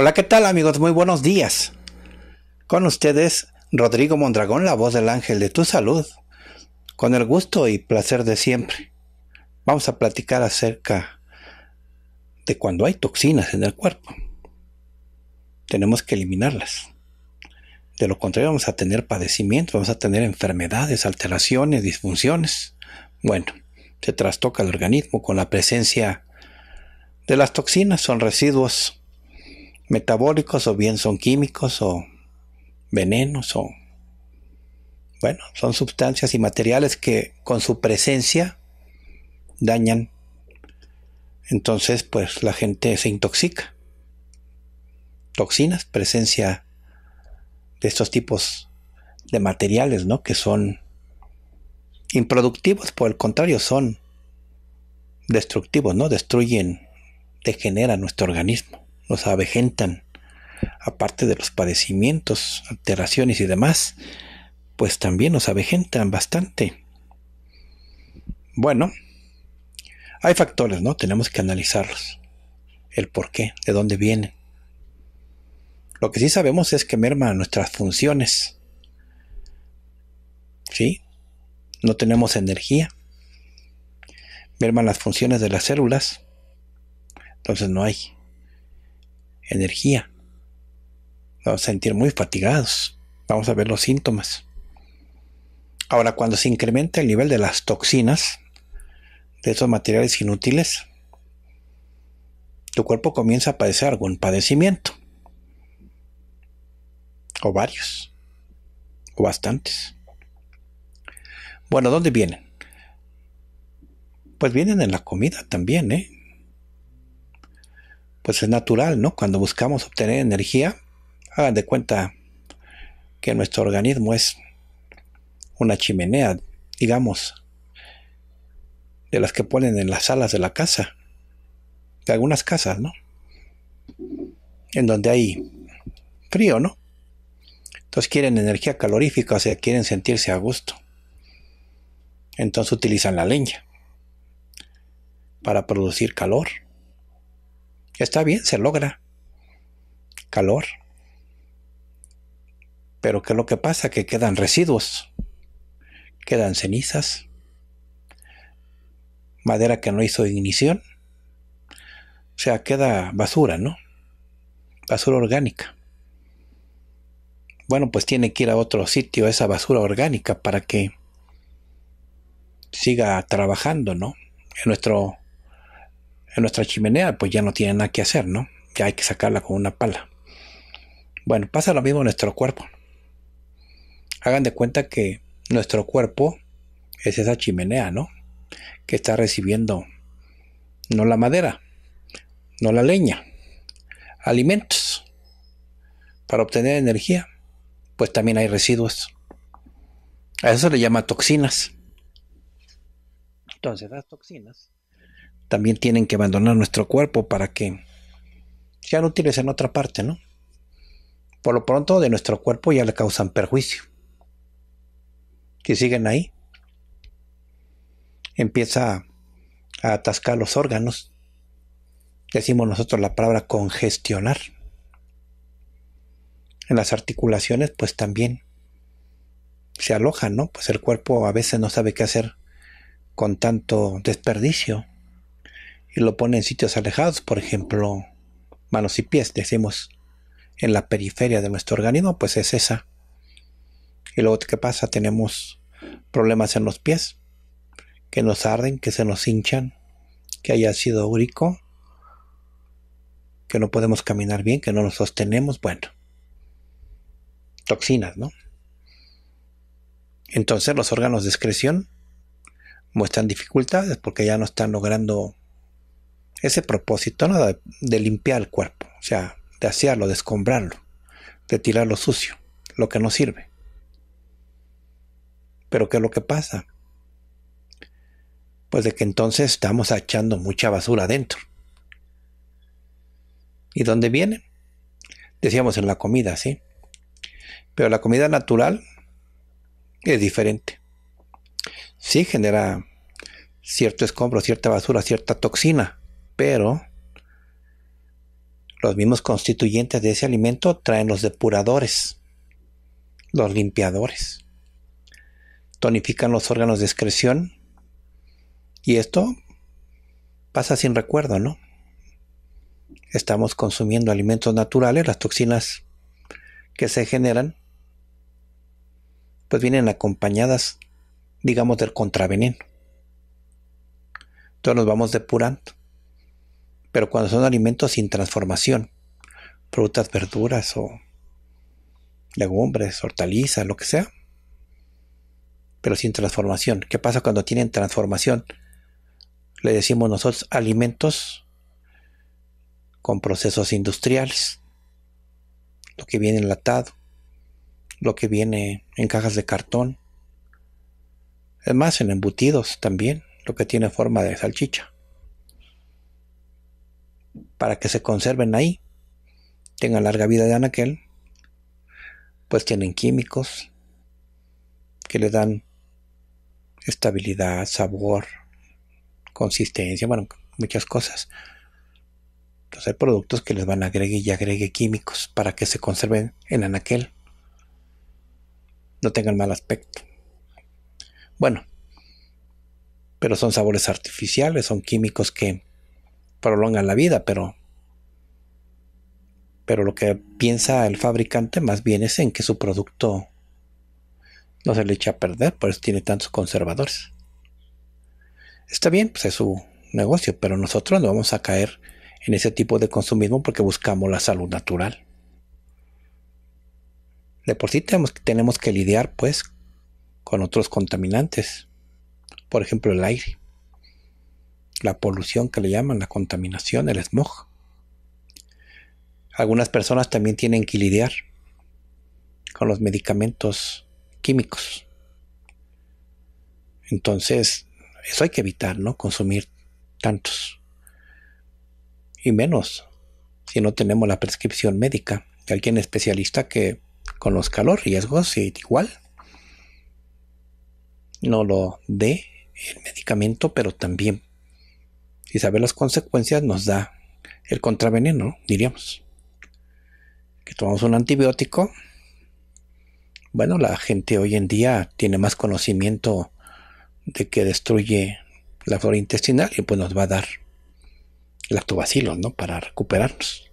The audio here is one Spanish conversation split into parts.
Hola, ¿qué tal amigos? Muy buenos días. Con ustedes, Rodrigo Mondragón, la voz del ángel de tu salud, con el gusto y placer de siempre. Vamos a platicar acerca de cuando hay toxinas en el cuerpo. Tenemos que eliminarlas. De lo contrario vamos a tener padecimientos, vamos a tener enfermedades, alteraciones, disfunciones. Bueno, se trastoca el organismo con la presencia de las toxinas, son residuos metabólicos o bien son químicos o venenos o bueno, son sustancias y materiales que con su presencia dañan. Entonces, pues la gente se intoxica. Toxinas, presencia de estos tipos de materiales, ¿no? Que son improductivos, por el contrario, son destructivos, ¿no? Destruyen, degeneran nuestro organismo nos avejentan, aparte de los padecimientos, alteraciones y demás, pues también nos avejentan bastante. Bueno, hay factores, ¿no? Tenemos que analizarlos. El por qué, de dónde vienen. Lo que sí sabemos es que merma nuestras funciones. ¿Sí? No tenemos energía. Merman las funciones de las células. Entonces no hay energía. vamos a sentir muy fatigados. Vamos a ver los síntomas. Ahora, cuando se incrementa el nivel de las toxinas, de esos materiales inútiles, tu cuerpo comienza a padecer algún padecimiento. O varios. O bastantes. Bueno, ¿dónde vienen? Pues vienen en la comida también, ¿eh? pues es natural, ¿no? Cuando buscamos obtener energía, hagan de cuenta que nuestro organismo es una chimenea, digamos, de las que ponen en las salas de la casa, de algunas casas, ¿no? En donde hay frío, ¿no? Entonces quieren energía calorífica, o sea, quieren sentirse a gusto. Entonces utilizan la leña para producir calor. Está bien, se logra. Calor. Pero ¿qué es lo que pasa? Que quedan residuos, quedan cenizas, madera que no hizo ignición, o sea, queda basura, ¿no? Basura orgánica. Bueno, pues tiene que ir a otro sitio esa basura orgánica para que siga trabajando, ¿no? En nuestro en nuestra chimenea, pues ya no tiene nada que hacer, ¿no? Ya hay que sacarla con una pala. Bueno, pasa lo mismo en nuestro cuerpo. Hagan de cuenta que nuestro cuerpo es esa chimenea, ¿no? Que está recibiendo no la madera, no la leña, alimentos para obtener energía, pues también hay residuos. A eso se le llama toxinas. Entonces, las toxinas también tienen que abandonar nuestro cuerpo para que sean útiles en otra parte, ¿no? Por lo pronto de nuestro cuerpo ya le causan perjuicio. Si siguen ahí, empieza a atascar los órganos. Decimos nosotros la palabra congestionar. En las articulaciones, pues también se alojan, ¿no? Pues el cuerpo a veces no sabe qué hacer con tanto desperdicio y lo pone en sitios alejados, por ejemplo, manos y pies, decimos, en la periferia de nuestro organismo, pues es esa. Y luego, ¿qué pasa? Tenemos problemas en los pies, que nos arden, que se nos hinchan, que haya ácido úrico, que no podemos caminar bien, que no nos sostenemos, bueno, toxinas, ¿no? Entonces los órganos de excreción muestran dificultades porque ya no están logrando ese propósito, ¿no? De, limpiar el cuerpo, o sea, de asearlo, de escombrarlo, de tirar lo sucio, lo que no sirve. Pero ¿qué es lo que pasa? Pues de que entonces estamos echando mucha basura adentro. ¿Y dónde viene? Decíamos en la comida, ¿sí? Pero la comida natural es diferente. Sí genera cierto escombro, cierta basura, cierta toxina, pero los mismos constituyentes de ese alimento traen los depuradores, los limpiadores, tonifican los órganos de excreción y esto pasa sin recuerdo, ¿no? Estamos consumiendo alimentos naturales, las toxinas que se generan, pues vienen acompañadas, digamos, del contraveneno. Entonces nos vamos depurando. Pero cuando son alimentos sin transformación, frutas, verduras o legumbres, hortalizas, lo que sea, pero sin transformación. ¿Qué pasa cuando tienen transformación? Le decimos nosotros alimentos con procesos industriales, lo que viene enlatado, lo que viene en cajas de cartón, además en embutidos también, lo que tiene forma de salchicha para que se conserven ahí, tengan larga vida de anaquel, pues tienen químicos que le dan estabilidad, sabor, consistencia, bueno, muchas cosas. Entonces hay productos que les van a agregar y agregue químicos para que se conserven en anaquel. No tengan mal aspecto. Bueno, pero son sabores artificiales, son químicos que prolongan la vida, pero, pero lo que piensa el fabricante más bien es en que su producto no se le echa a perder, por eso tiene tantos conservadores. Está bien, pues es su negocio, pero nosotros no vamos a caer en ese tipo de consumismo porque buscamos la salud natural. De por sí tenemos, tenemos que lidiar pues con otros contaminantes, por ejemplo el aire la polución que le llaman, la contaminación, el smog. Algunas personas también tienen que lidiar con los medicamentos químicos. Entonces, eso hay que evitar, ¿no? Consumir tantos. Y menos si no tenemos la prescripción médica de alguien especialista que conozca los riesgos y igual no lo dé el medicamento, pero también y saber las consecuencias nos da el contraveneno, diríamos. Que tomamos un antibiótico. Bueno, la gente hoy en día tiene más conocimiento de que destruye la flora intestinal y pues nos va a dar el vacilo, ¿no? Para recuperarnos.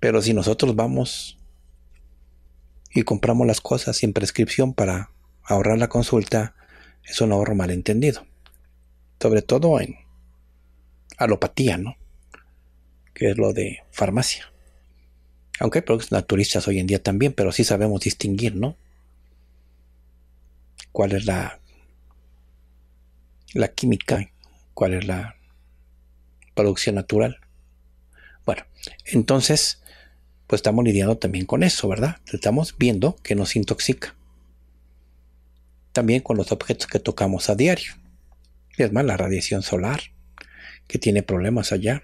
Pero si nosotros vamos y compramos las cosas sin prescripción para ahorrar la consulta, es un ahorro malentendido. Sobre todo en alopatía, ¿no? Que es lo de farmacia. Aunque hay productos naturistas hoy en día también, pero sí sabemos distinguir, ¿no? Cuál es la, la química, cuál es la producción natural. Bueno, entonces, pues estamos lidiando también con eso, ¿verdad? Estamos viendo que nos intoxica. También con los objetos que tocamos a diario. es más, la radiación solar, que tiene problemas allá.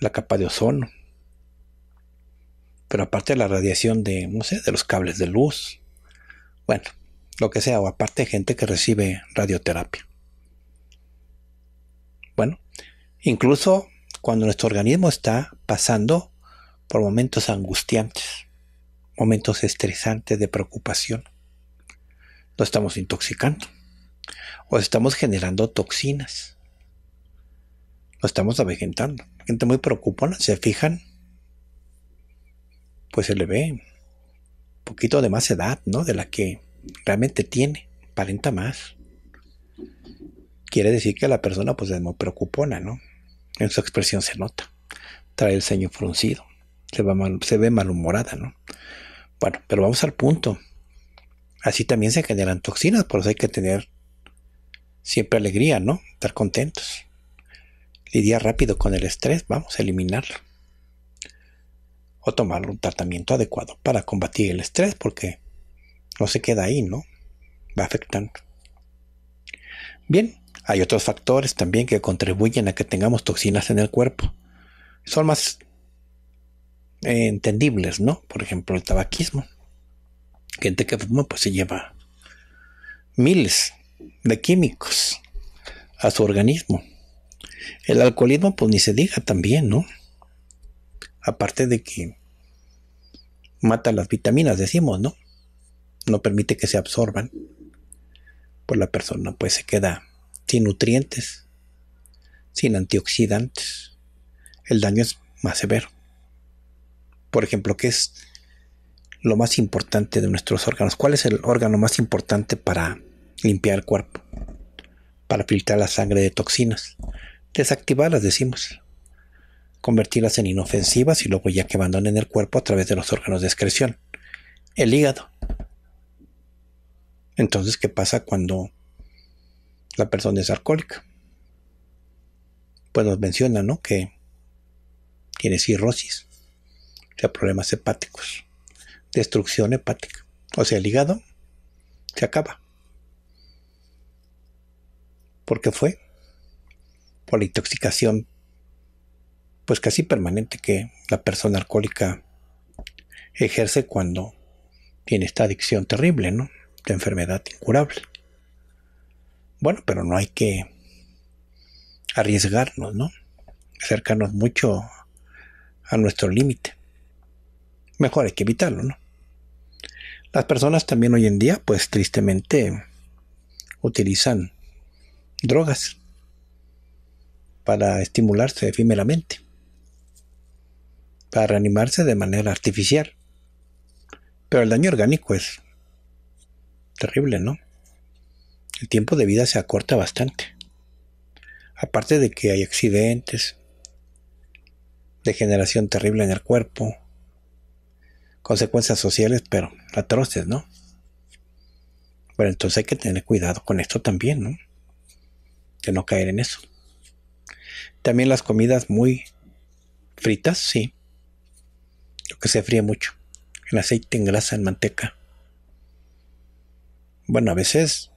La capa de ozono. Pero aparte de la radiación de, no sé, de los cables de luz. Bueno, lo que sea, o aparte de gente que recibe radioterapia. Bueno, incluso cuando nuestro organismo está pasando por momentos angustiantes, momentos estresantes de preocupación, nos estamos intoxicando o estamos generando toxinas lo estamos avejentando. Gente muy preocupona, se fijan, pues se le ve un poquito de más edad, ¿no? De la que realmente tiene, aparenta más. Quiere decir que la persona pues es muy preocupona, ¿no? En su expresión se nota. Trae el ceño fruncido, se, va mal, se ve malhumorada, ¿no? Bueno, pero vamos al punto. Así también se generan toxinas, por eso hay que tener siempre alegría, ¿no? Estar contentos lidiar rápido con el estrés, vamos a eliminarlo. O tomar un tratamiento adecuado para combatir el estrés, porque no se queda ahí, ¿no? Va afectando. Bien, hay otros factores también que contribuyen a que tengamos toxinas en el cuerpo. Son más eh, entendibles, ¿no? Por ejemplo, el tabaquismo. Gente que fuma, pues se lleva miles de químicos a su organismo el alcoholismo, pues ni se diga también, ¿no? Aparte de que mata las vitaminas, decimos, ¿no? No permite que se absorban. Pues la persona pues se queda sin nutrientes, sin antioxidantes. El daño es más severo. Por ejemplo, ¿qué es lo más importante de nuestros órganos? ¿Cuál es el órgano más importante para limpiar el cuerpo? para filtrar la sangre de toxinas, desactivarlas, decimos, convertirlas en inofensivas y luego ya que abandonen el cuerpo a través de los órganos de excreción, el hígado. Entonces, ¿qué pasa cuando la persona es alcohólica? Pues nos menciona, ¿no? Que tiene cirrosis, o sea, problemas hepáticos, destrucción hepática. O sea, el hígado se acaba. ¿Por qué fue? Por la intoxicación, pues casi permanente que la persona alcohólica ejerce cuando tiene esta adicción terrible, ¿no? De enfermedad incurable. Bueno, pero no hay que arriesgarnos, ¿no? Acercarnos mucho a nuestro límite. Mejor hay que evitarlo, ¿no? Las personas también hoy en día, pues tristemente, utilizan drogas para estimularse efímeramente, para reanimarse de manera artificial. Pero el daño orgánico es terrible, ¿no? El tiempo de vida se acorta bastante. Aparte de que hay accidentes, degeneración terrible en el cuerpo, consecuencias sociales, pero atroces, ¿no? Bueno, entonces hay que tener cuidado con esto también, ¿no? de no caer en eso. También las comidas muy fritas, sí. Lo que se fríe mucho. En aceite, en grasa, en manteca. Bueno, a veces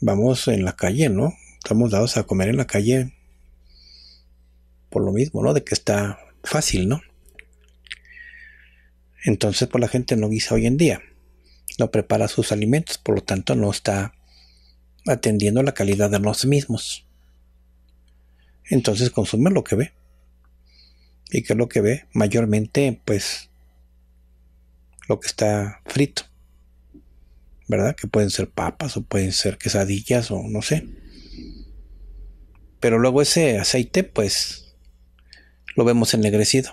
vamos en la calle, ¿no? Estamos dados a comer en la calle por lo mismo, ¿no? De que está fácil, ¿no? Entonces, pues la gente no guisa hoy en día, no prepara sus alimentos, por lo tanto no está atendiendo la calidad de los mismos. Entonces consume lo que ve. ¿Y qué es lo que ve? Mayormente, pues, lo que está frito. ¿Verdad? Que pueden ser papas o pueden ser quesadillas o no sé. Pero luego ese aceite, pues, lo vemos ennegrecido.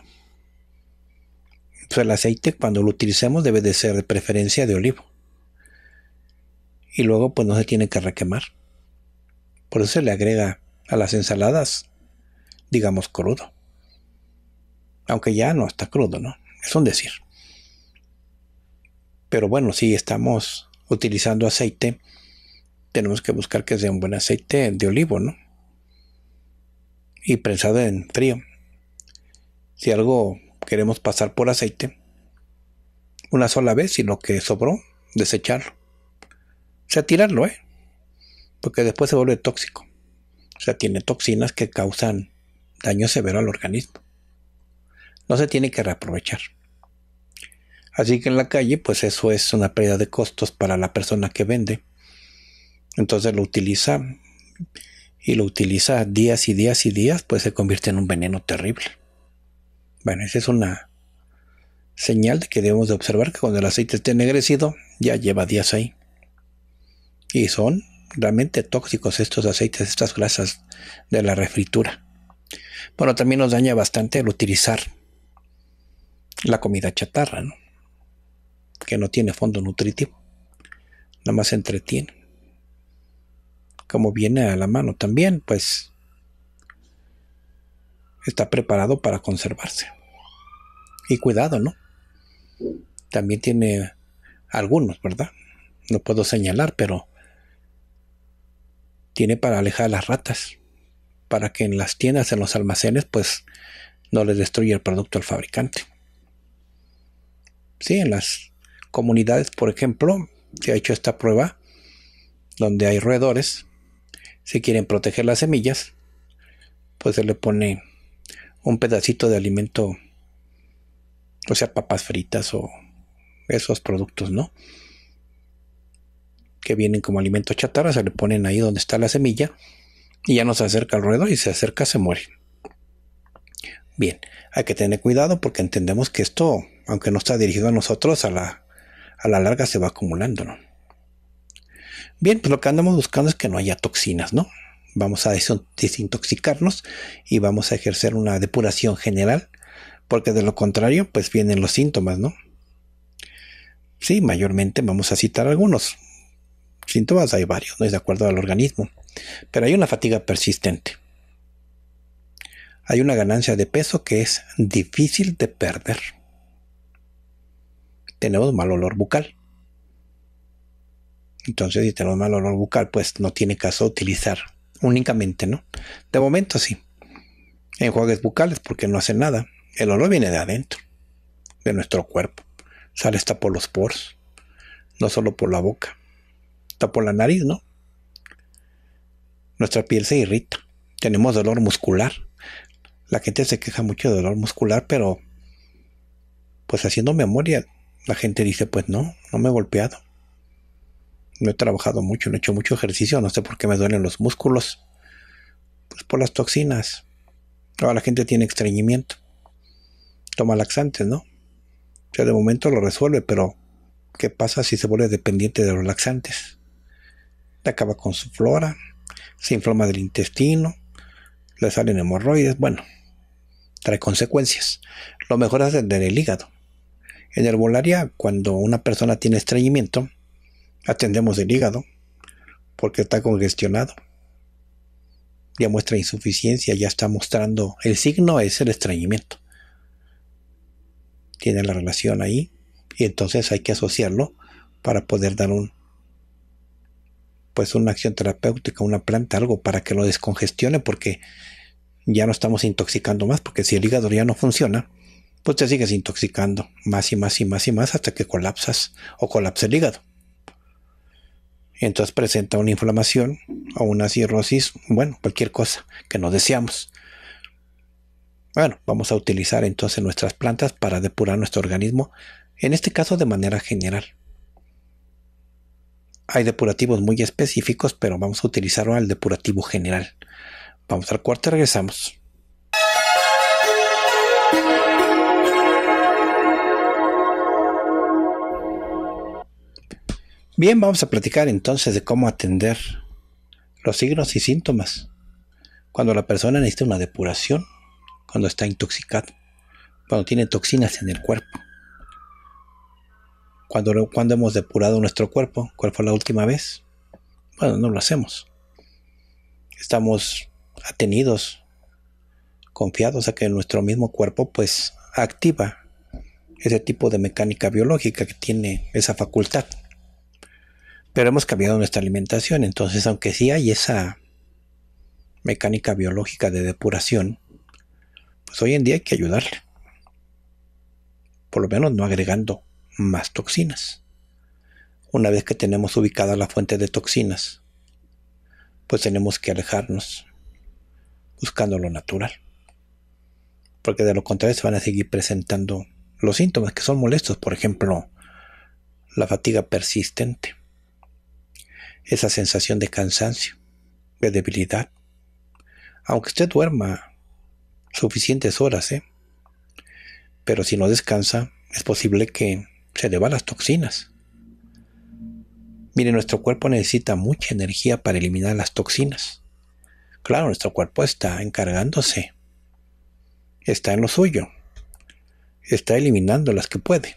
Entonces el aceite cuando lo utilicemos debe de ser de preferencia de olivo y luego pues no se tiene que requemar. Por eso se le agrega a las ensaladas, digamos crudo. Aunque ya no está crudo, ¿no? Es un decir. Pero bueno, si estamos utilizando aceite, tenemos que buscar que sea un buen aceite de olivo, ¿no? Y prensado en frío. Si algo queremos pasar por aceite, una sola vez y lo que sobró, desecharlo. O sea, tirarlo, ¿eh? Porque después se vuelve tóxico. O sea, tiene toxinas que causan daño severo al organismo. No se tiene que reaprovechar. Así que en la calle, pues eso es una pérdida de costos para la persona que vende. Entonces lo utiliza y lo utiliza días y días y días, pues se convierte en un veneno terrible. Bueno, esa es una señal de que debemos de observar que cuando el aceite esté ennegrecido, ya lleva días ahí y son realmente tóxicos estos aceites, estas grasas de la refritura. Bueno, también nos daña bastante el utilizar la comida chatarra, ¿no? que no tiene fondo nutritivo, nada más entretiene. Como viene a la mano también, pues está preparado para conservarse. Y cuidado, ¿no? También tiene algunos, ¿verdad? No puedo señalar, pero tiene para alejar las ratas, para que en las tiendas, en los almacenes, pues no les destruya el producto al fabricante. Sí, en las comunidades, por ejemplo, se ha hecho esta prueba donde hay roedores, si quieren proteger las semillas, pues se le pone un pedacito de alimento, o sea, papas fritas o esos productos, ¿no? que vienen como alimentos chatarra, se le ponen ahí donde está la semilla y ya no se acerca al ruedo, y se acerca, se muere. Bien, hay que tener cuidado porque entendemos que esto, aunque no está dirigido a nosotros, a la, a la larga se va acumulando. ¿no? Bien, pues lo que andamos buscando es que no haya toxinas, ¿no? Vamos a desintoxicarnos y vamos a ejercer una depuración general, porque de lo contrario, pues vienen los síntomas, ¿no? Sí, mayormente vamos a citar algunos. Síntomas hay varios, no es de acuerdo al organismo, pero hay una fatiga persistente. Hay una ganancia de peso que es difícil de perder. Tenemos mal olor bucal. Entonces, si tenemos mal olor bucal, pues no tiene caso utilizar únicamente, ¿no? De momento sí. Enjuagues bucales porque no hace nada. El olor viene de adentro, de nuestro cuerpo. Sale hasta por los poros, no solo por la boca por la nariz, ¿no? Nuestra piel se irrita, tenemos dolor muscular. La gente se queja mucho de dolor muscular, pero pues haciendo memoria, la gente dice, pues no, no me he golpeado. No he trabajado mucho, no he hecho mucho ejercicio, no sé por qué me duelen los músculos. Pues por las toxinas. Ahora la gente tiene extrañimiento. Toma laxantes, ¿no? O sea, de momento lo resuelve, pero ¿qué pasa si se vuelve dependiente de los laxantes? acaba con su flora, se inflama del intestino, le salen hemorroides, bueno, trae consecuencias. Lo mejor es atender el hígado. En herbolaria, cuando una persona tiene estreñimiento, atendemos el hígado porque está congestionado. Ya muestra insuficiencia, ya está mostrando el signo es el estreñimiento. Tiene la relación ahí y entonces hay que asociarlo para poder dar un pues una acción terapéutica, una planta, algo para que lo descongestione porque ya no estamos intoxicando más, porque si el hígado ya no funciona, pues te sigues intoxicando más y más y más y más hasta que colapsas o colapsa el hígado. Entonces presenta una inflamación o una cirrosis, bueno, cualquier cosa que no deseamos. Bueno, vamos a utilizar entonces nuestras plantas para depurar nuestro organismo, en este caso de manera general hay depurativos muy específicos, pero vamos a utilizar el depurativo general. Vamos al cuarto y regresamos. Bien, vamos a platicar entonces de cómo atender los signos y síntomas cuando la persona necesita una depuración, cuando está intoxicada, cuando tiene toxinas en el cuerpo cuando, cuando hemos depurado nuestro cuerpo, ¿cuál fue la última vez? Bueno, no lo hacemos. Estamos atenidos, confiados a que nuestro mismo cuerpo pues activa ese tipo de mecánica biológica que tiene esa facultad. Pero hemos cambiado nuestra alimentación, entonces aunque sí hay esa mecánica biológica de depuración, pues hoy en día hay que ayudarle. Por lo menos no agregando más toxinas. Una vez que tenemos ubicada la fuente de toxinas, pues tenemos que alejarnos buscando lo natural. Porque de lo contrario se van a seguir presentando los síntomas que son molestos, por ejemplo, la fatiga persistente, esa sensación de cansancio, de debilidad. Aunque usted duerma suficientes horas, ¿eh? pero si no descansa, es posible que se le las toxinas. Mire, nuestro cuerpo necesita mucha energía para eliminar las toxinas. Claro, nuestro cuerpo está encargándose. Está en lo suyo. Está eliminando las que puede.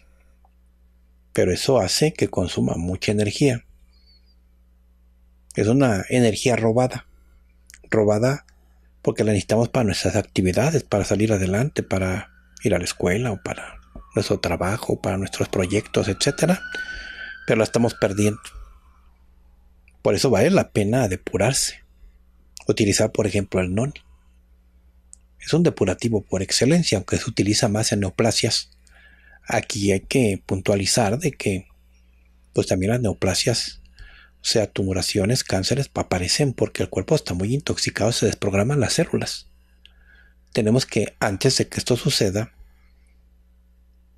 Pero eso hace que consuma mucha energía. Es una energía robada. Robada porque la necesitamos para nuestras actividades, para salir adelante, para ir a la escuela o para nuestro trabajo, para nuestros proyectos, etc. Pero la estamos perdiendo. Por eso vale la pena depurarse. Utilizar, por ejemplo, el noni. Es un depurativo por excelencia, aunque se utiliza más en neoplasias. Aquí hay que puntualizar de que, pues también las neoplasias, o sea, tumoraciones, cánceres, aparecen porque el cuerpo está muy intoxicado, se desprograman las células tenemos que, antes de que esto suceda,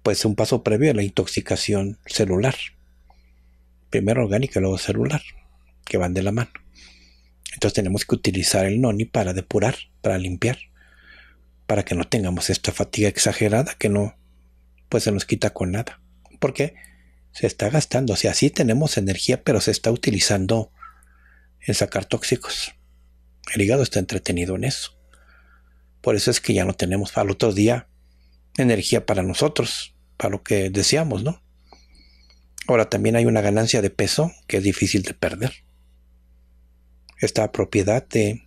pues un paso previo a la intoxicación celular. Primero orgánica, y luego celular, que van de la mano. Entonces tenemos que utilizar el noni para depurar, para limpiar, para que no tengamos esta fatiga exagerada que no, pues se nos quita con nada. Porque se está gastando, o sea, sí tenemos energía, pero se está utilizando en sacar tóxicos. El hígado está entretenido en eso. Por eso es que ya no tenemos al otro día energía para nosotros para lo que deseamos, ¿no? Ahora también hay una ganancia de peso que es difícil de perder. Esta propiedad de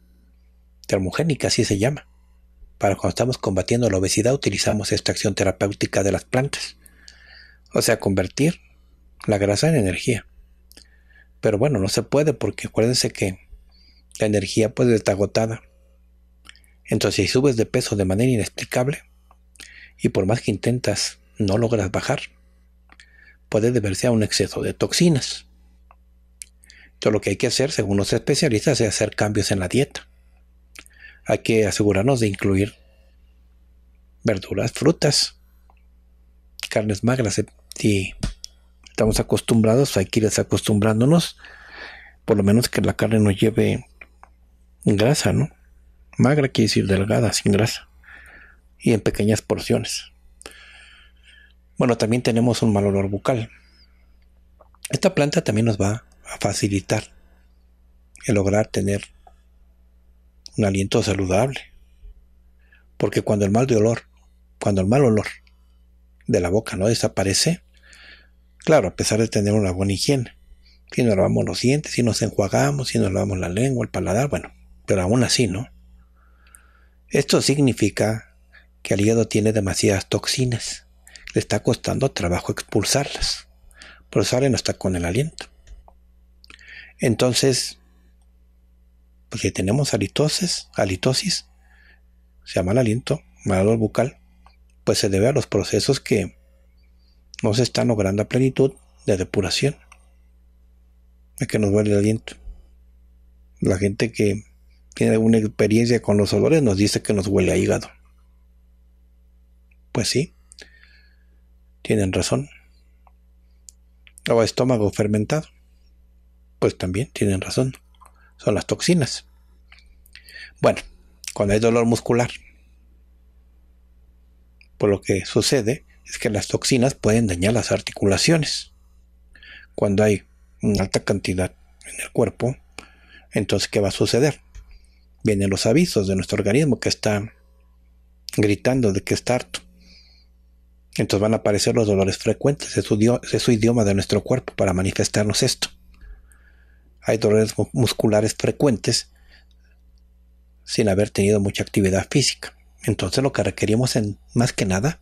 termogénica, así se llama. Para cuando estamos combatiendo la obesidad utilizamos esta acción terapéutica de las plantas. O sea, convertir la grasa en energía. Pero bueno, no se puede porque acuérdense que la energía puede está agotada. Entonces si subes de peso de manera inexplicable y por más que intentas no logras bajar, puede deberse a un exceso de toxinas. Entonces lo que hay que hacer, según los especialistas, es hacer cambios en la dieta. Hay que asegurarnos de incluir verduras, frutas, carnes magras. Si eh, estamos acostumbrados, hay que ir acostumbrándonos, por lo menos que la carne no lleve grasa, ¿no? Magra quiere decir delgada, sin grasa, y en pequeñas porciones. Bueno, también tenemos un mal olor bucal. Esta planta también nos va a facilitar el lograr tener un aliento saludable. Porque cuando el mal olor, cuando el mal olor de la boca no desaparece, claro, a pesar de tener una buena higiene, si nos lavamos los dientes, si nos enjuagamos, si nos lavamos la lengua, el paladar, bueno, pero aún así, ¿no? Esto significa que el hígado tiene demasiadas toxinas le está costando trabajo expulsarlas. Por eso alguien no está con el aliento. Entonces, pues si tenemos halitosis, halitosis, se llama el aliento, mal olor bucal, pues se debe a los procesos que no se están logrando a plenitud de depuración. Es que nos huele el aliento. La gente que tiene una experiencia con los olores nos dice que nos huele a hígado. Pues sí, tienen razón. O estómago fermentado. Pues también tienen razón. Son las toxinas. Bueno, cuando hay dolor muscular, por pues lo que sucede es que las toxinas pueden dañar las articulaciones. Cuando hay una alta cantidad en el cuerpo, entonces ¿qué va a suceder? Vienen los avisos de nuestro organismo que está gritando de que está harto. Entonces van a aparecer los dolores frecuentes, es su, su idioma de nuestro cuerpo para manifestarnos esto. Hay dolores musculares frecuentes sin haber tenido mucha actividad física. Entonces lo que requerimos en, más que nada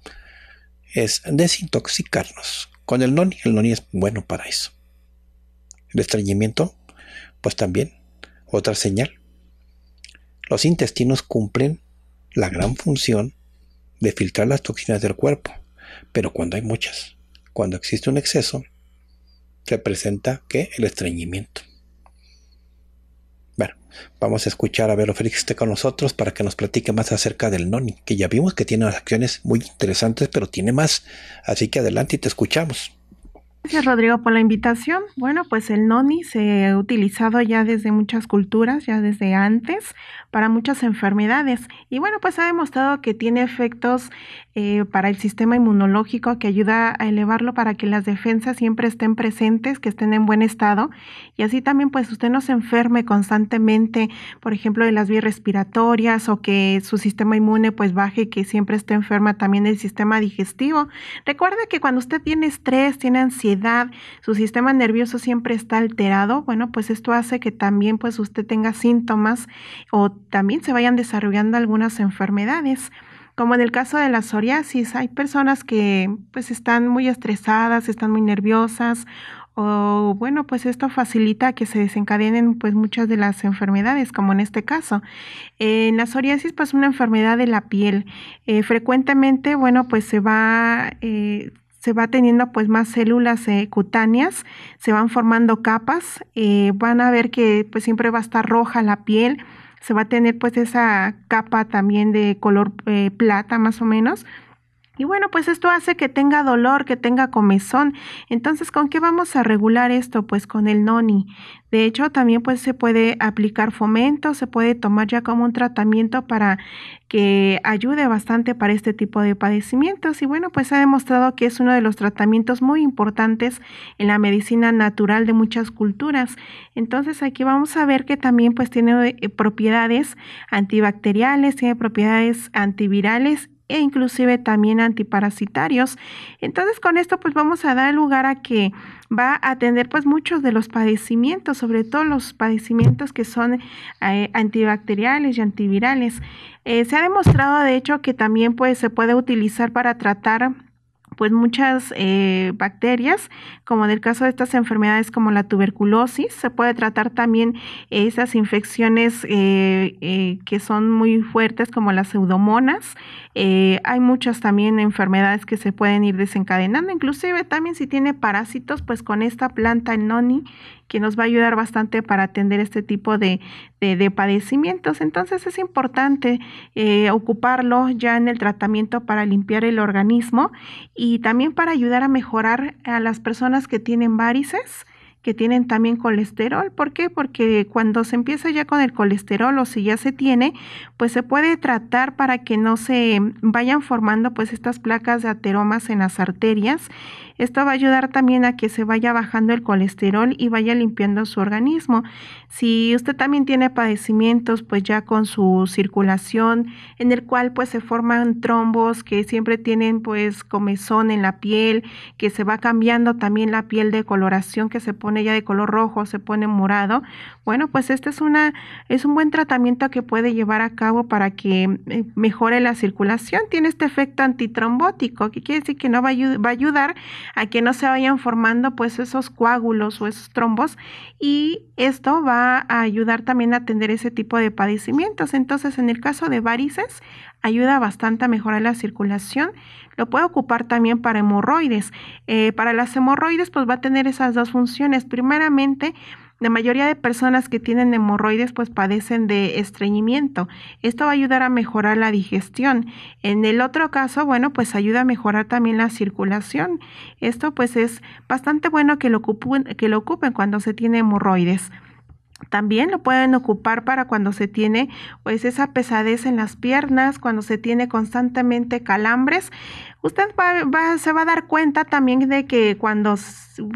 es desintoxicarnos con el noni. El noni es bueno para eso. El estreñimiento, pues también, otra señal. Los intestinos cumplen la gran función de filtrar las toxinas del cuerpo pero cuando hay muchas, cuando existe un exceso, representa que el estreñimiento. Bueno, vamos a escuchar a Vero Félix esté con nosotros para que nos platique más acerca del noni, que ya vimos que tiene acciones muy interesantes, pero tiene más. Así que adelante y te escuchamos. Gracias Rodrigo por la invitación. Bueno, pues el noni se ha utilizado ya desde muchas culturas, ya desde antes, para muchas enfermedades. Y bueno, pues ha demostrado que tiene efectos eh, para el sistema inmunológico, que ayuda a elevarlo para que las defensas siempre estén presentes, que estén en buen estado. Y así también pues usted no se enferme constantemente, por ejemplo, de las vías respiratorias o que su sistema inmune pues baje que siempre esté enferma también el sistema digestivo. Recuerde que cuando usted tiene estrés, tiene ansiedad, su sistema nervioso siempre está alterado, bueno, pues esto hace que también pues usted tenga síntomas o también se vayan desarrollando algunas enfermedades. Como en el caso de la psoriasis, hay personas que pues están muy estresadas, están muy nerviosas o bueno, pues esto facilita que se desencadenen pues muchas de las enfermedades, como en este caso. la psoriasis pues una enfermedad de la piel. Eh, frecuentemente, bueno, pues se va... Eh, se va teniendo pues más células eh, cutáneas, se van formando capas, eh, van a ver que pues siempre va a estar roja la piel, se va a tener pues esa capa también de color eh, plata más o menos y bueno, pues esto hace que tenga dolor, que tenga comezón. Entonces, ¿con qué vamos a regular esto? Pues con el noni. De hecho, también pues se puede aplicar fomento, se puede tomar ya como un tratamiento para que ayude bastante para este tipo de padecimientos. Y bueno, pues ha demostrado que es uno de los tratamientos muy importantes en la medicina natural de muchas culturas. Entonces, aquí vamos a ver que también pues tiene eh, propiedades antibacteriales, tiene propiedades antivirales e inclusive también antiparasitarios. Entonces con esto pues vamos a dar lugar a que va a atender pues muchos de los padecimientos, sobre todo los padecimientos que son eh, antibacteriales y antivirales. Eh, se ha demostrado de hecho que también pues se puede utilizar para tratar pues muchas eh, bacterias, como en el caso de estas enfermedades como la tuberculosis. Se puede tratar también esas infecciones eh, eh, que son muy fuertes como las pseudomonas. hay muchas también enfermedades que se pueden ir desencadenando, inclusive también si tiene parásitos, pues con esta planta el noni que nos va a ayudar bastante para atender este tipo de, de padecimientos. Entonces es importante eh, ocuparlo ya en el tratamiento para limpiar el organismo y también para ayudar a mejorar a las personas que tienen varices que tienen también colesterol. ¿Por qué? Porque cuando se empieza ya con el colesterol o si ya se tiene, pues se puede tratar para que no se vayan formando pues estas placas de ateromas en las arterias esto va a ayudar también a que se vaya bajando el colesterol y vaya limpiando su organismo. Si usted también tiene padecimientos, pues ya con su circulación, en el cual pues se forman trombos que siempre tienen pues comezón en la piel, que se va cambiando también la piel de coloración, que se pone ya de color rojo, se pone morado. Bueno, pues este es una es un buen tratamiento que puede llevar a cabo para que eh, mejore la circulación. Tiene este efecto antitrombótico, que quiere decir que no va a ayudar a que no se vayan formando pues esos coágulos o esos trombos y esto va a ayudar también a atender ese tipo de padecimientos. Entonces, en el caso de varices, ayuda bastante a mejorar la circulación. Lo puede ocupar también para hemorroides. Eh, para las hemorroides, pues va a tener esas dos funciones. Primeramente, la mayoría de personas que tienen hemorroides pues padecen de estreñimiento. Esto va a ayudar a mejorar la digestión. En el otro caso, bueno, pues ayuda a mejorar también la circulación. Esto pues es bastante bueno que lo ocupen, que lo ocupen cuando se tiene hemorroides. También lo pueden ocupar para cuando se tiene pues esa pesadez en las piernas, cuando se tiene constantemente calambres. Usted se va a dar cuenta también de que cuando,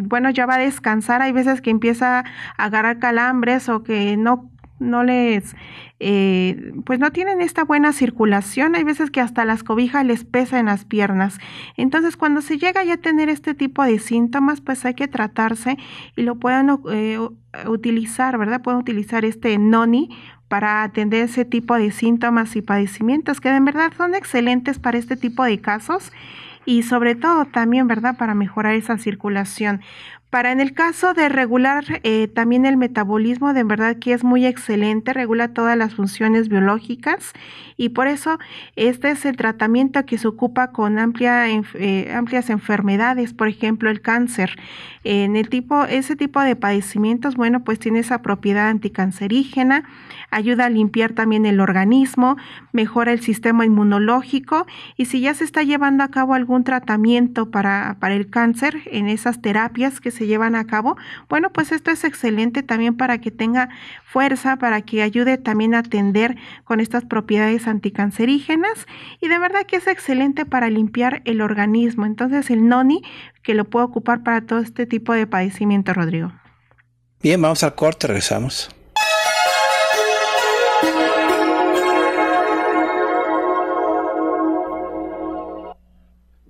bueno, ya va a descansar, hay veces que empieza a agarrar calambres o que no, no les eh, pues no tienen esta buena circulación, hay veces que hasta las cobijas les pesa en las piernas. Entonces cuando se llega ya a tener este tipo de síntomas, pues hay que tratarse y lo pueden eh, utilizar, ¿verdad? Pueden utilizar este noni para atender ese tipo de síntomas y padecimientos que de verdad son excelentes para este tipo de casos y sobre todo también, ¿verdad?, para mejorar esa circulación. Para en el caso de regular también el metabolismo, de verdad que es muy excelente, regula todas las funciones biológicas y por eso este es el tratamiento que se ocupa con amplias enfermedades, por ejemplo el cáncer. En el tipo, ese tipo de padecimientos, bueno, pues tiene esa propiedad anticancerígena, ayuda a limpiar también el organismo, mejora el sistema inmunológico y si ya se está llevando a cabo algún tratamiento para, para el cáncer en esas terapias que se llevan a cabo, bueno, pues esto es excelente también para que tenga fuerza, para que ayude también a atender con estas propiedades anticancerígenas y de verdad que es excelente para limpiar el organismo. Entonces el noni que lo puedo ocupar para todo este tipo de padecimiento, Rodrigo. Bien, vamos al corte, regresamos.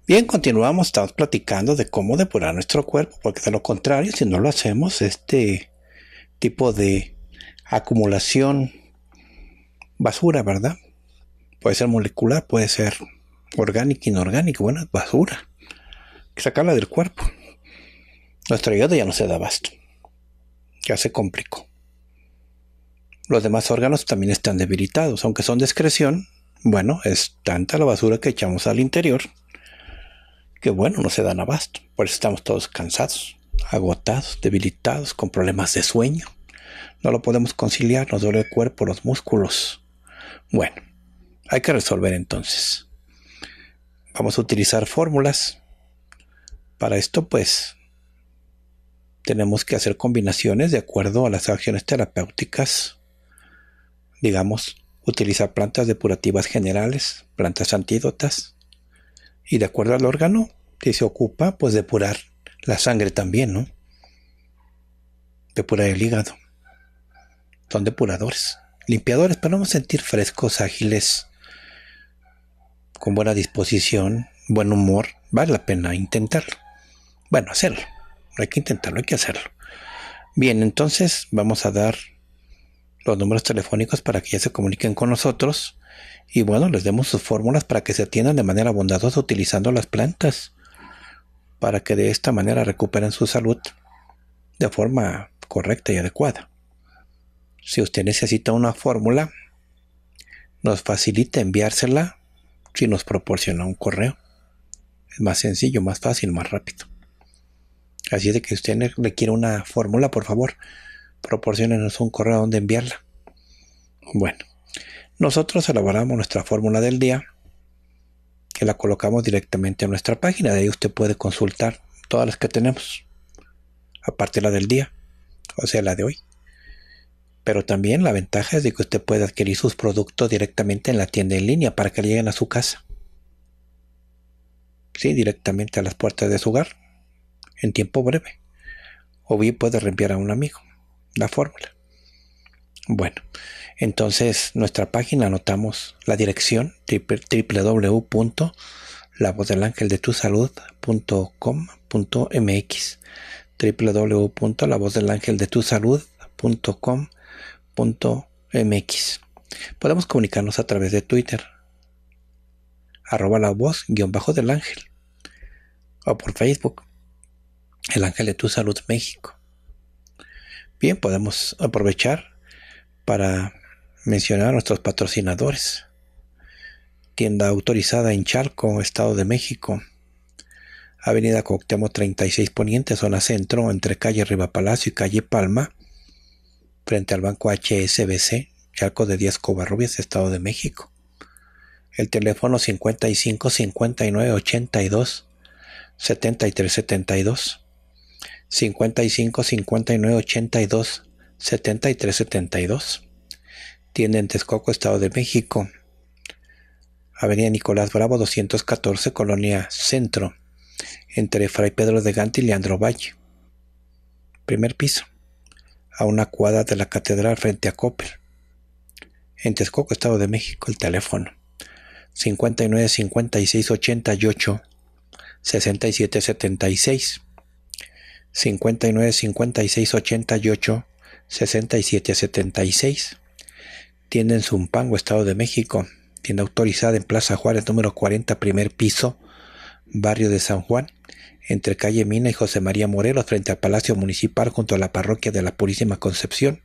Bien, continuamos, estamos platicando de cómo depurar nuestro cuerpo, porque de lo contrario, si no lo hacemos, este tipo de acumulación basura, ¿verdad? Puede ser molecular, puede ser orgánico, inorgánico, bueno, basura sacarla del cuerpo. Nuestra ayuda ya no se da abasto. Ya se complicó. Los demás órganos también están debilitados, aunque son de Bueno, es tanta la basura que echamos al interior que bueno, no se dan abasto. Por eso estamos todos cansados, agotados, debilitados, con problemas de sueño. No lo podemos conciliar, nos duele el cuerpo, los músculos. Bueno, hay que resolver entonces. Vamos a utilizar fórmulas para esto, pues, tenemos que hacer combinaciones de acuerdo a las acciones terapéuticas. Digamos, utilizar plantas depurativas generales, plantas antídotas. Y de acuerdo al órgano que se ocupa, pues depurar la sangre también, ¿no? Depurar el hígado. Son depuradores, limpiadores, para no sentir frescos, ágiles, con buena disposición, buen humor. Vale la pena intentarlo. Bueno, hacerlo. hay que intentarlo, hay que hacerlo. Bien, entonces vamos a dar los números telefónicos para que ya se comuniquen con nosotros y bueno, les demos sus fórmulas para que se atiendan de manera bondadosa utilizando las plantas para que de esta manera recuperen su salud de forma correcta y adecuada. Si usted necesita una fórmula, nos facilita enviársela si nos proporciona un correo. Es más sencillo, más fácil, más rápido. Así de que usted requiere una fórmula, por favor, proporcionenos un correo donde enviarla. Bueno, nosotros elaboramos nuestra fórmula del día que la colocamos directamente en nuestra página. De ahí usted puede consultar todas las que tenemos, aparte la del día, o sea, la de hoy. Pero también la ventaja es de que usted puede adquirir sus productos directamente en la tienda en línea para que lleguen a su casa. Sí, directamente a las puertas de su hogar en tiempo breve. O bien puedes reenviar a un amigo la fórmula. Bueno, entonces nuestra página anotamos la dirección www.lavozdelangeldetusalud.com.mx www.lavozdelangeldetusalud.com.mx Podemos comunicarnos a través de Twitter, arroba la voz guión bajo del ángel, o por Facebook, el ángel de tu salud México. Bien, podemos aprovechar para mencionar a nuestros patrocinadores. Tienda autorizada en Charco, Estado de México. Avenida Coctemo 36 Poniente, zona centro, entre calle Riva Palacio y calle Palma, frente al banco HSBC, Charco de Díaz Covarrubias, Estado de México. El teléfono 55 59 82 73 55 59 82 73 72. Tienda en Texcoco, Estado de México. Avenida Nicolás Bravo 214, Colonia Centro, entre Fray Pedro de Gante y Leandro Valle. Primer piso, a una cuadra de la catedral frente a copper En Texcoco, Estado de México, el teléfono 59 56 88 67 76. 59 56 88 67 76. Tienda en Zumpango, Estado de México. Tienda autorizada en Plaza Juárez, número 40, primer piso, barrio de San Juan, entre calle Mina y José María Morelos, frente al Palacio Municipal, junto a la parroquia de la Purísima Concepción.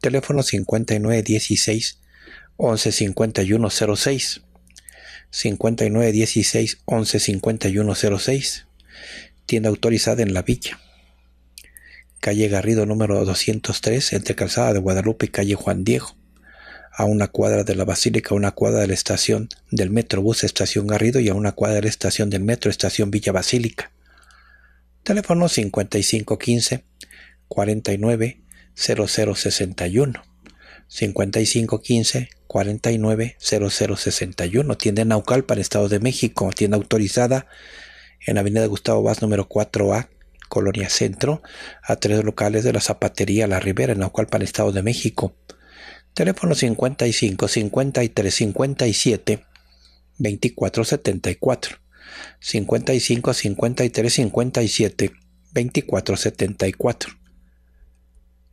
Teléfono 59-16-11-5106 59-16-11-5106 tienda autorizada en la villa. Calle Garrido número 203, entre Calzada de Guadalupe y Calle Juan Diego, a una cuadra de la Basílica, a una cuadra de la estación del Metrobús Estación Garrido y a una cuadra de la estación del Metro Estación Villa Basílica. Teléfono 5515 49 0061. 5515 49 0061. Tienda Naucal para Estado de México. Tienda autorizada en Avenida Gustavo Vaz número 4A, Colonia Centro, a tres locales de la Zapatería La Rivera, en la Naucalpan, Estado de México. Teléfono 55 53 57 24 55 53 57 24 74.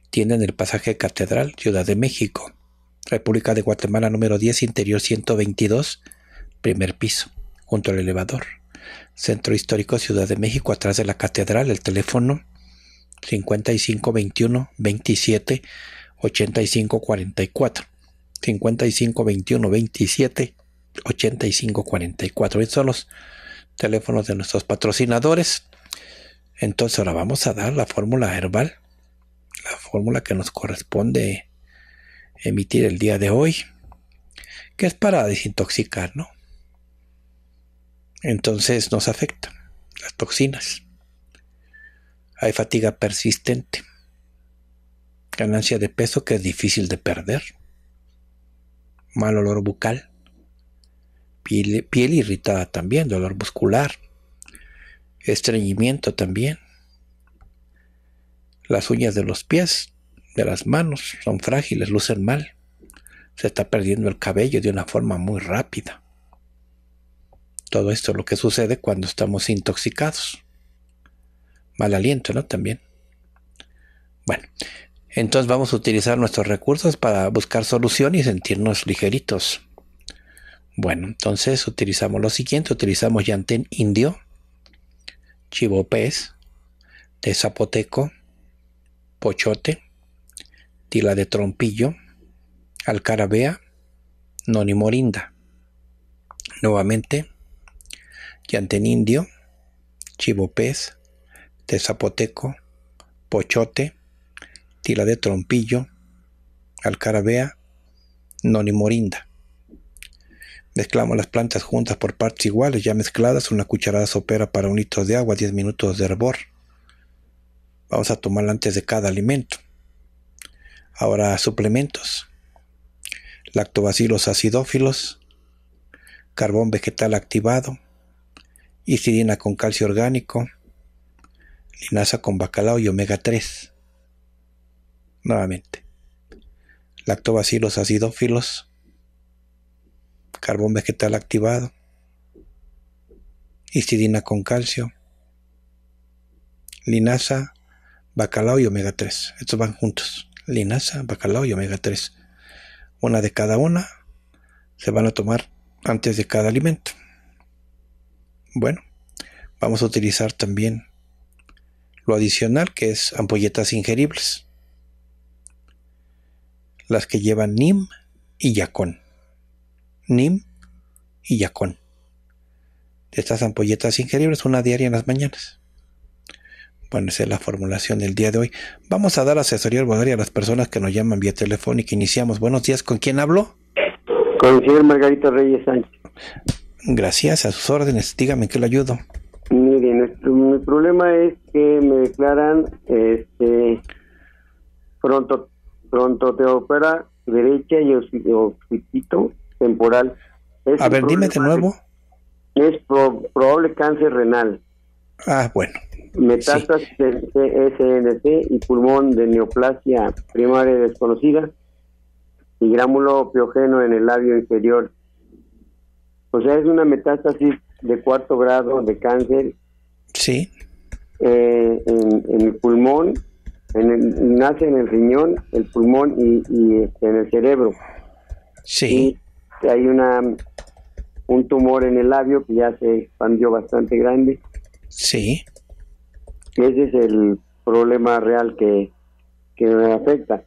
Tienda en el pasaje Catedral, Ciudad de México. República de Guatemala número 10, interior 122, primer piso, junto al elevador. Centro Histórico Ciudad de México, atrás de la Catedral, el teléfono 5521 27 85 44. 27 85 44. Esos son los teléfonos de nuestros patrocinadores. Entonces ahora vamos a dar la fórmula herbal, la fórmula que nos corresponde emitir el día de hoy, que es para desintoxicar, ¿no? Entonces nos afectan las toxinas. Hay fatiga persistente. Ganancia de peso que es difícil de perder. Mal olor bucal. Piel, irritada también, dolor muscular. Estreñimiento también. Las uñas de los pies, de las manos, son frágiles, lucen mal. Se está perdiendo el cabello de una forma muy rápida todo esto lo que sucede cuando estamos intoxicados. Mal aliento, ¿no? También. Bueno, entonces vamos a utilizar nuestros recursos para buscar solución y sentirnos ligeritos. Bueno, entonces utilizamos lo siguiente, utilizamos llantén indio, pez, de zapoteco, pochote, tila de trompillo, alcarabea, noni morinda. Nuevamente, pez, pez, tezapoteco, pochote, tila de trompillo, alcarabea, nonimorinda. Mezclamos las plantas juntas por partes iguales, ya mezcladas, una cucharada sopera para un litro de agua, 10 minutos de hervor. Vamos a tomarla antes de cada alimento. Ahora suplementos. Lactobacilos acidófilos, carbón vegetal activado, Isidina con calcio orgánico, linaza con bacalao y omega 3. Nuevamente, lactobacilos acidófilos, carbón vegetal activado, isidina con calcio, linaza, bacalao y omega 3. Estos van juntos, linaza, bacalao y omega 3. Una de cada una se van a tomar antes de cada alimento. Bueno, vamos a utilizar también lo adicional que es ampolletas ingeribles, las que llevan NIM y YACON. NIM y YACON. De estas ampolletas ingeribles, una diaria en las mañanas. Bueno, esa es la formulación del día de hoy. Vamos a dar asesoría albadaria a las personas que nos llaman vía telefónica. Iniciamos. Buenos días, ¿con quién hablo? Con el señor Margarita Reyes Sánchez. Gracias, a sus órdenes. Dígame que lo ayudo. Mire, este, mi problema es que me declaran este pronto pronto te opera derecha y occipito temporal. a ver, dime de nuevo. Es, probable cáncer renal. Ah, bueno. Metástasis de SNC y pulmón de neoplasia primaria desconocida y grámulo piogeno en el labio inferior o sea, es una metástasis de cuarto grado de cáncer. Sí. Eh, en, el pulmón, en el, nace en el riñón, el pulmón y, este, en el cerebro. Sí. Y hay una un tumor en el labio que ya se expandió bastante grande. Sí. Ese es el problema real que, que me afecta.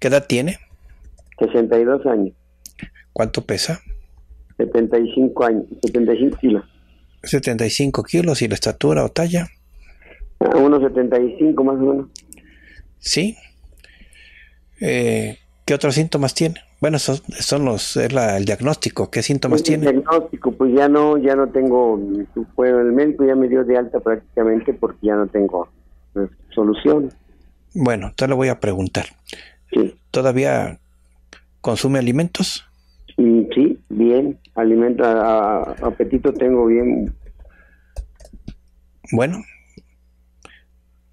¿Qué edad tiene? 62 años. ¿Cuánto pesa? 75 años, 75 kilos. 75 kilos y la estatura o talla. unos 75 más o menos. Sí. Eh, ¿Qué otros síntomas tiene? Bueno, son, los es el diagnóstico. ¿Qué síntomas tiene? El diagnóstico, pues ya no ya no tengo. el médico ya me dio de alta prácticamente porque ya no tengo pues, solución. Bueno, te lo voy a preguntar. ¿Todavía consume alimentos? Mm, sí, bien, alimenta, apetito tengo bien. Bueno,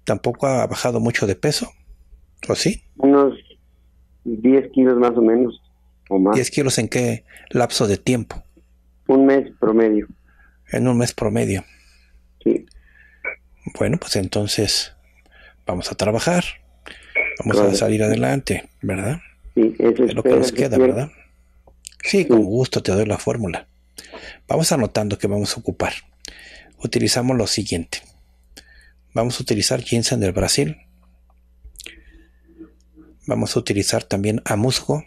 tampoco ha bajado mucho de peso, ¿o sí? Unos 10 kilos más o menos, o más. ¿10 kilos en qué lapso de tiempo? Un mes promedio. En un mes promedio. Sí. Bueno, pues entonces vamos a trabajar, vamos a salir adelante, ¿verdad? Sí, eso es lo que nos queda, ¿verdad? Sí, con gusto te doy la fórmula. Vamos anotando que vamos a ocupar. Utilizamos lo siguiente. Vamos a utilizar ginseng del Brasil. Vamos a utilizar también musgo,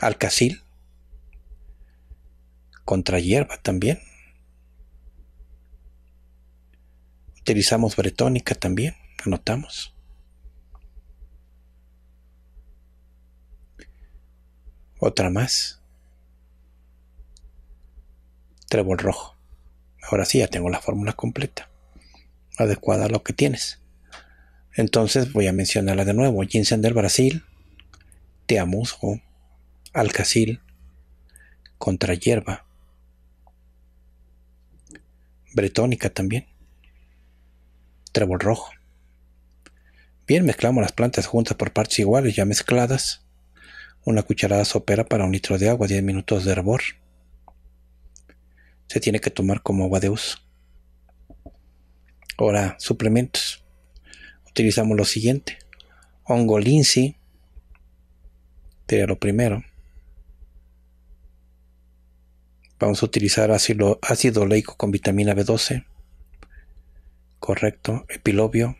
alcacil, contra hierba también. Utilizamos bretónica también, anotamos. Otra más. Trébol rojo. Ahora sí, ya tengo la fórmula completa. Adecuada a lo que tienes. Entonces voy a mencionarla de nuevo. Ginseng del Brasil. Teamusco. Alcacil. Contra hierba. Bretónica también. Trébol rojo. Bien, mezclamos las plantas juntas por partes iguales, ya mezcladas una cucharada sopera para un litro de agua, 10 minutos de hervor. Se tiene que tomar como agua de uso. Ahora, suplementos. Utilizamos lo siguiente. ongolinsi. linsi. lo primero. Vamos a utilizar ácido, ácido oleico con vitamina B12. Correcto. Epilobio.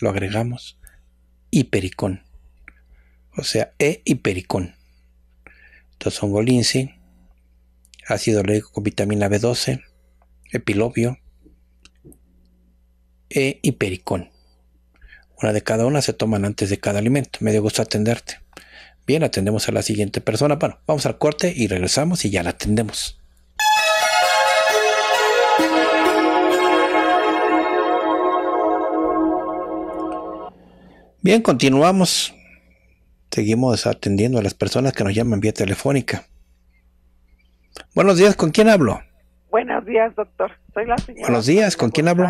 Lo agregamos. Y pericón o sea, E hipericón pericón. ácido oleico con vitamina B12, epilobio, E hipericón Una de cada una se toman antes de cada alimento. Me dio gusto atenderte. Bien, atendemos a la siguiente persona. Bueno, vamos al corte y regresamos y ya la atendemos. Bien, continuamos. Seguimos atendiendo a las personas que nos llaman vía telefónica. Buenos días, ¿con quién hablo? Buenos días, doctor. Soy la señora. Buenos días, ¿con quién hablo?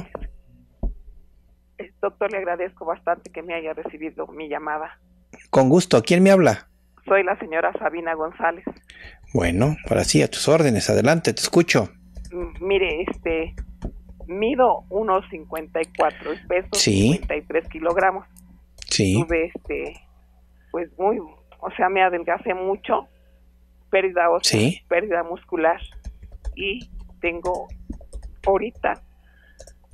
Eh, doctor, le agradezco bastante que me haya recibido mi llamada. Con gusto, ¿quién me habla? Soy la señora Sabina González. Bueno, para sí, a tus órdenes, adelante, te escucho. Mm, mire, este, mido 1,54 54 pesos, y 53 kilogramos. Sí. este, pues muy, o sea, me adelgacé mucho, pérdida ósea, pérdida muscular y tengo ahorita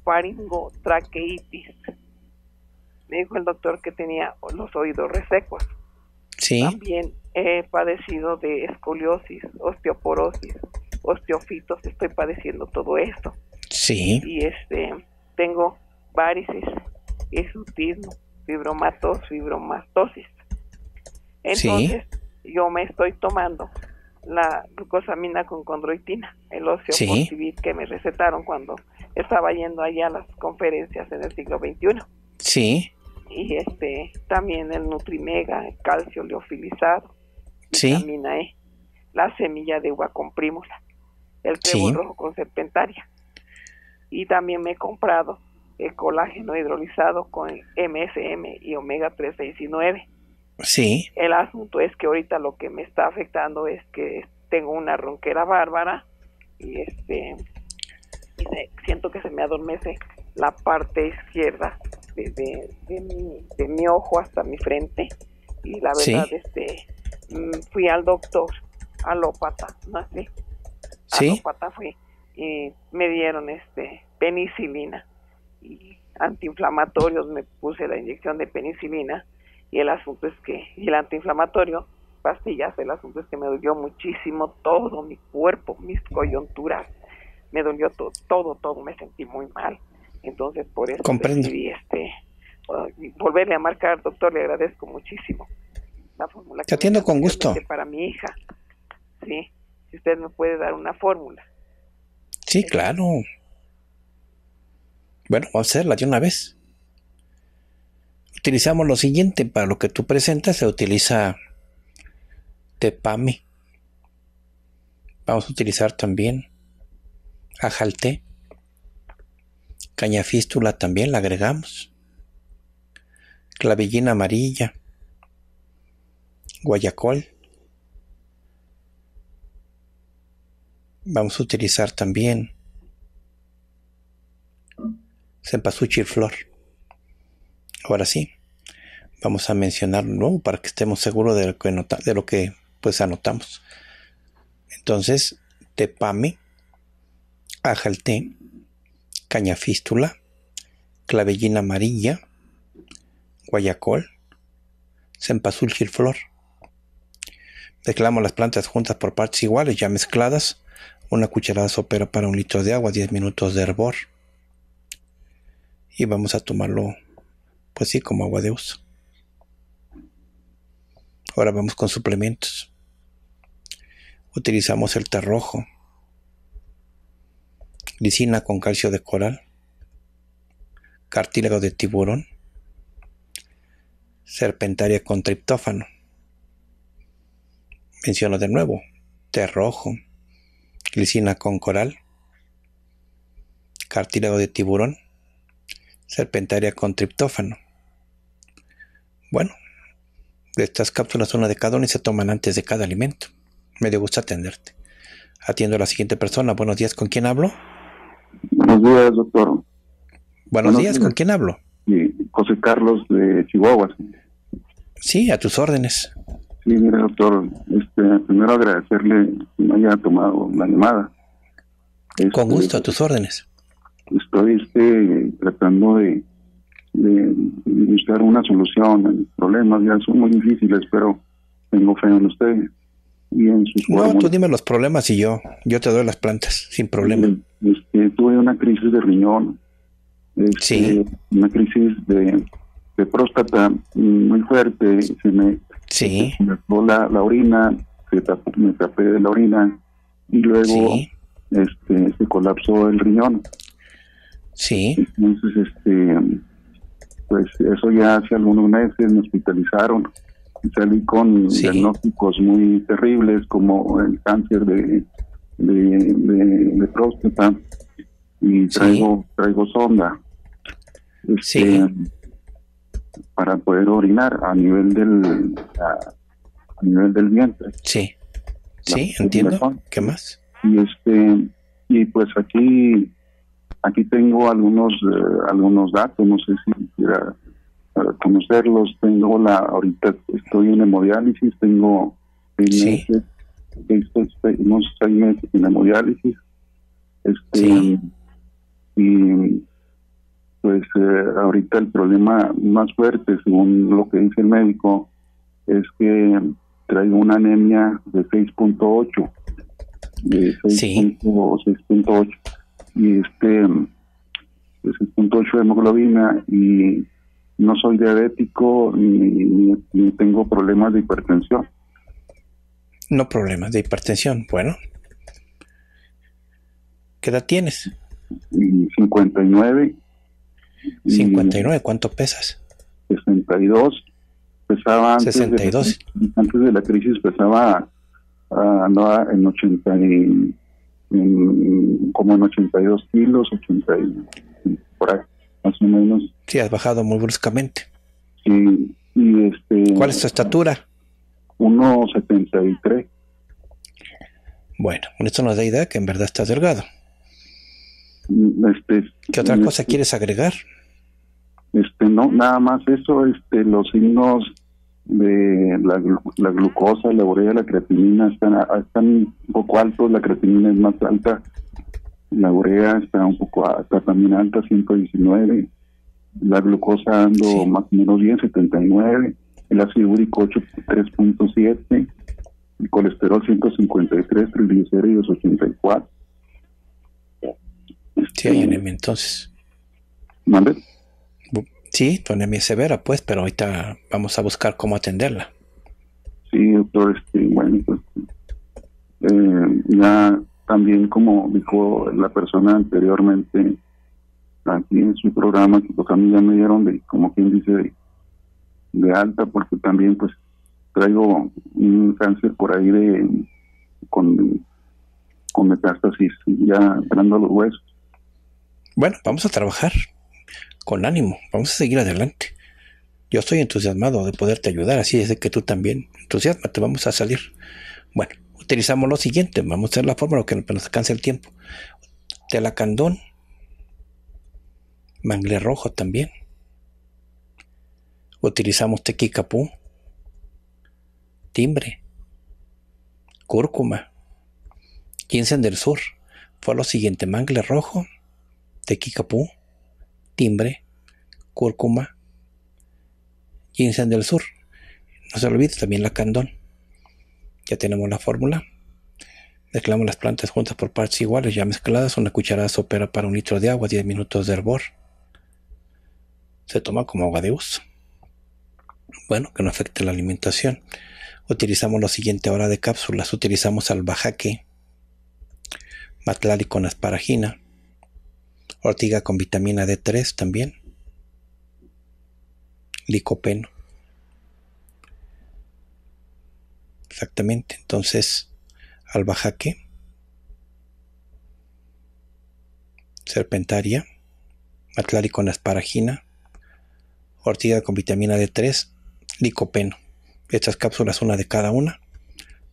faringotraqueitis. Me dijo el doctor que tenía los oídos resecos. Sí. También he padecido de escoliosis, osteoporosis, osteofitos, estoy padeciendo todo esto. Sí. Y este tengo varices, esutismo, fibromatosis, fibromatosis. Entonces, yo me estoy tomando la glucosamina con chondroitina, el óseo que me recetaron cuando estaba yendo allá a las conferencias en el siglo XXI. Sí. Y este también el Nutrimega, el calcio leofilizado, vitamina E, la semilla de uva prímula, el té rojo con serpentaria. Y también me he comprado el colágeno hidrolizado con MSM y omega 3, 6 Sí. El asunto es que ahorita lo que me está afectando es que tengo una ronquera bárbara y este siento que se me adormece la parte izquierda de, de, mi, ojo hasta mi frente y la verdad este mm, fui al doctor alópata no bien ¿Sí? alópata fui y me dieron este penicilina y antiinflamatorios me puse la inyección de penicilina y el asunto es que, y el antiinflamatorio, pastillas, el asunto es que me dolió muchísimo todo mi cuerpo, mis coyunturas, me dolió todo, todo, todo, me sentí muy mal. Entonces, por eso Comprendo. este, ah, volverle a marcar, doctor, le agradezco muchísimo la fórmula. que atiendo con gusto. Para mi hija, ¿sí? Si usted me puede dar una fórmula. Sí, claro. Bueno, vamos a hacerla de una vez utilizamos lo siguiente, para lo que tú presentas se utiliza tepame. Vamos a utilizar también ajalte. Caña fístula también la agregamos. Clavellina amarilla. Guayacol. Vamos a utilizar también cempasúchil flor. Ahora sí vamos a mencionarlo luego para que estemos seguros de lo que, pues, anotamos. Entonces, tepame, ajalté, caña fístula, clavellina amarilla, guayacol, sempazul, gilflor. Declamo las plantas juntas por partes iguales, ya mezcladas. Una cucharada sopera para un litro de agua, 10 minutos de hervor. Y vamos a tomarlo, pues sí, como agua de uso. Ahora vamos con suplementos. Utilizamos el té rojo, lisina con calcio de coral, cartílago de tiburón, serpentaria con triptófano. Menciono de nuevo, té rojo, glicina con coral, cartílago de tiburón, serpentaria con triptófano. Bueno, estas cápsulas una de cada una, y se toman antes de cada alimento. Me dio gusto atenderte. Atiendo a la siguiente persona. Buenos días, ¿con quién hablo? Buenos días, doctor. Buenos, días, ¿con quién hablo? José Carlos de Chihuahua. Sí, a tus órdenes. Sí, mire, doctor, este, primero agradecerle que me haya tomado la llamada. Con este, gusto, a tus órdenes. Estoy este, tratando de de buscar una solución los problemas, ya son muy difíciles, pero tengo fe en usted y en sus No, tú dime los problemas y yo, yo te doy las plantas, sin problema. Eh, este, tuve una crisis de riñón, este, sí. una crisis de, de, próstata muy fuerte, se me la, la orina, se me tapé de la orina y luego este, se colapsó el riñón. Sí. Entonces, este pues eso ya hace algunos meses me hospitalizaron. y Salí con diagnósticos muy terribles como el cáncer de, de, próstata y traigo, traigo sonda. sí. Este, para poder orinar a nivel del, a, nivel del vientre. Sí. Sí, entiendo. ¿Qué más? Y este y pues aquí Aquí tengo algunos eh, algunos datos, no sé si quiera eh, conocerlos. Tengo la ahorita estoy en hemodiálisis, tengo seis meses, seis, meses en hemodiálisis. Este, y pues eh, ahorita el problema más fuerte, según lo que dice el médico, es que traigo una anemia de 6.8. De 6.8 y este es pues, 6.8 de hemoglobina y no soy diabético ni, tengo problemas de hipertensión. No problemas de hipertensión, bueno. ¿Qué edad tienes? 59. 59, ¿cuánto pesas? 62. Pesaba antes, 62. antes de la crisis pesaba ah, andaba en 80 en, mm, como en 82 kilos, 80 por ahí, más o menos. Sí, has bajado muy bruscamente. Sí, y este... ¿Cuál es tu estatura? 1,73. Bueno, esto nos da idea que en verdad estás delgado. Mm, este, ¿Qué otra mm, cosa este, quieres agregar? Este, no, nada más eso, este, los signos de la, la, glucosa, la urea, la creatinina están, están un poco altos, la creatinina es más alta, la urea está un poco está también alta, 119, la glucosa ando más o menos bien, 79, el ácido úrico 83.7 3.7, el colesterol 153, triglicéridos 84. ahí hay entonces. ¿Vale? Sí, mi severa, pues, pero ahorita vamos a buscar cómo atenderla. Sí, doctor, este, bueno, pues, eh, ya también como dijo la persona anteriormente, aquí en su programa, que pues ya me dieron de, como quien dice, de, alta, porque también pues traigo un cáncer por ahí de con, con metástasis ya entrando a los huesos. Bueno, vamos a trabajar, con ánimo, vamos a seguir adelante. Yo estoy entusiasmado de poderte ayudar, así es que tú también entusiasmate, vamos a salir. Bueno, utilizamos lo siguiente, vamos a hacer la fórmula que nos alcance el tiempo. Telacandón, mangle rojo también. Utilizamos tequicapú, timbre, cúrcuma, quince del sur. Fue lo siguiente, mangle rojo, tequicapú, timbre, cúrcuma, ginseng del sur. No se olvide también la candón. Ya tenemos la fórmula. Mezclamos las plantas juntas por partes iguales, ya mezcladas. Una cucharada sopera para un litro de agua, 10 minutos de hervor. Se toma como agua de uso. Bueno, que no afecte la alimentación. Utilizamos la siguiente hora de cápsulas. Utilizamos albajaque, matlali con asparagina, ortiga con vitamina D3 también, licopeno. Exactamente, entonces albajaque, serpentaria, y con asparagina, ortiga con vitamina D3, licopeno. Estas cápsulas, una de cada una,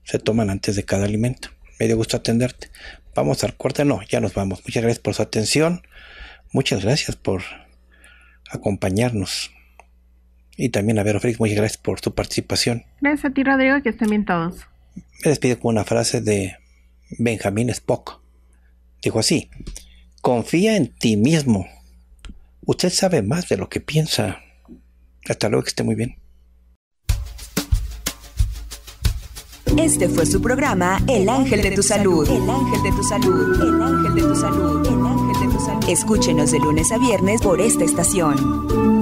se toman antes de cada alimento. Me dio gusto atenderte. Vamos al corte, no, ya nos vamos. Muchas gracias por su atención. Muchas gracias por acompañarnos. Y también a Vero Félix, muchas gracias por tu participación. Gracias a ti, Rodrigo, que estén bien todos. Me despido con una frase de Benjamin Spock. Dijo así: Confía en ti mismo. Usted sabe más de lo que piensa. Hasta luego, que esté muy bien. Este fue su programa El Ángel de tu Salud. El Ángel de tu Salud. El Ángel de tu Salud. Ángel Escúchenos de lunes a viernes por esta estación.